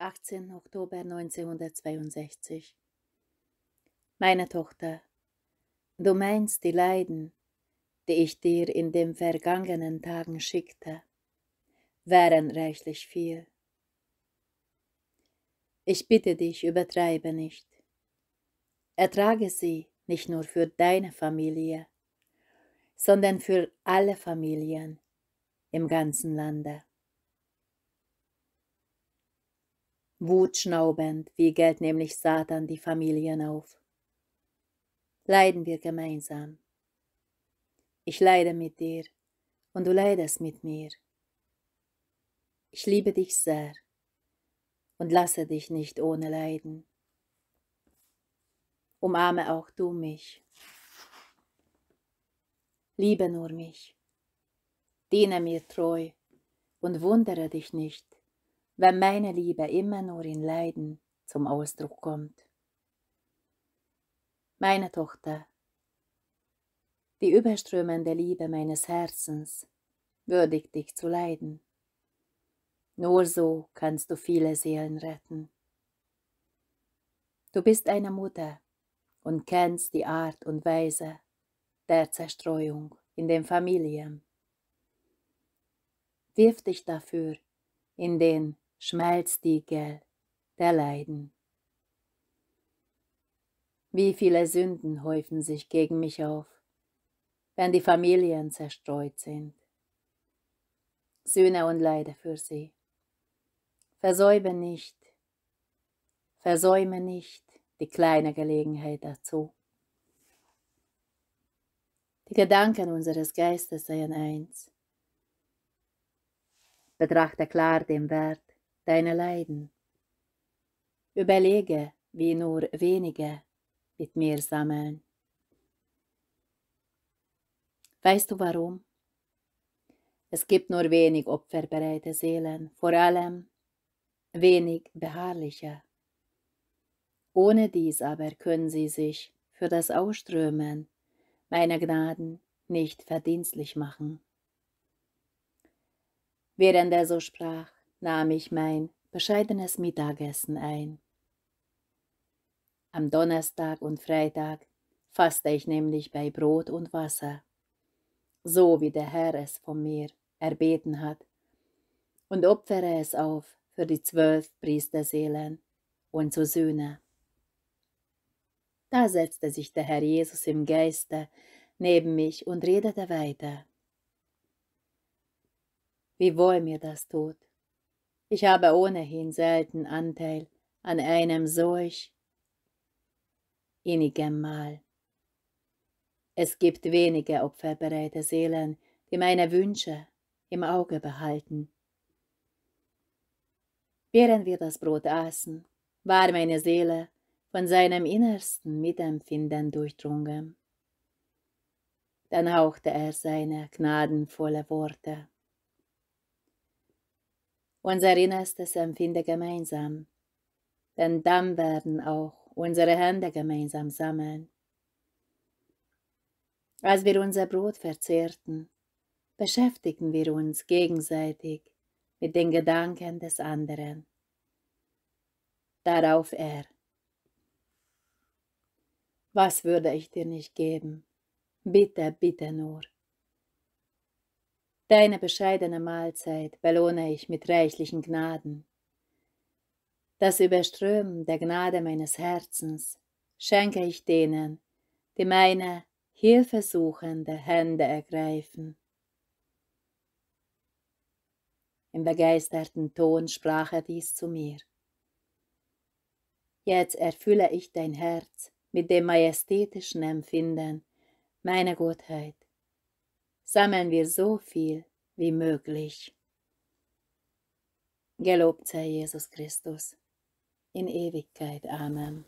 18. Oktober 1962 Meine Tochter, du meinst die Leiden, die ich dir in den vergangenen Tagen schickte, wären reichlich viel. Ich bitte dich, übertreibe nicht. Ertrage sie nicht nur für deine Familie, sondern für alle Familien im ganzen Lande. Wutschnaubend wiegelt nämlich Satan die Familien auf. Leiden wir gemeinsam. Ich leide mit dir und du leidest mit mir. Ich liebe dich sehr und lasse dich nicht ohne Leiden. Umarme auch du mich. Liebe nur mich, diene mir treu und wundere dich nicht, wenn meine Liebe immer nur in Leiden zum Ausdruck kommt. Meine Tochter, die überströmende Liebe meines Herzens würdigt dich zu leiden. Nur so kannst du viele Seelen retten. Du bist eine Mutter und kennst die Art und Weise der Zerstreuung in den Familien. Wirf dich dafür in den schmelzt der Leiden. Wie viele Sünden häufen sich gegen mich auf, wenn die Familien zerstreut sind. Sühne und Leide für sie. Versäume nicht, versäume nicht die kleine Gelegenheit dazu. Die Gedanken unseres Geistes seien eins. Betrachte klar den Wert deine Leiden. Überlege, wie nur wenige mit mir sammeln. Weißt du warum? Es gibt nur wenig opferbereite Seelen, vor allem wenig beharrliche. Ohne dies aber können sie sich für das Ausströmen meiner Gnaden nicht verdienstlich machen. Während er so sprach, nahm ich mein bescheidenes Mittagessen ein. Am Donnerstag und Freitag fasste ich nämlich bei Brot und Wasser, so wie der Herr es von mir erbeten hat, und opfere es auf für die zwölf Priesterseelen und zu Söhne. Da setzte sich der Herr Jesus im Geiste neben mich und redete weiter. Wie wohl mir das tut, ich habe ohnehin selten Anteil an einem solch innigem Mahl. Es gibt wenige opferbereite Seelen, die meine Wünsche im Auge behalten. Während wir das Brot aßen, war meine Seele von seinem innersten Mitempfinden durchdrungen. Dann hauchte er seine gnadenvolle Worte unser innerstes Empfinde gemeinsam. Denn dann werden auch unsere Hände gemeinsam sammeln. Als wir unser Brot verzehrten, beschäftigten wir uns gegenseitig mit den Gedanken des anderen. Darauf er. Was würde ich dir nicht geben? Bitte, bitte nur. Deine bescheidene Mahlzeit belohne ich mit reichlichen Gnaden. Das Überströmen der Gnade meines Herzens schenke ich denen, die meine hilfesuchende Hände ergreifen. Im begeisterten Ton sprach er dies zu mir. Jetzt erfülle ich dein Herz mit dem majestätischen Empfinden, meiner Gottheit, sammeln wir so viel wie möglich. Gelobt sei Jesus Christus. In Ewigkeit. Amen.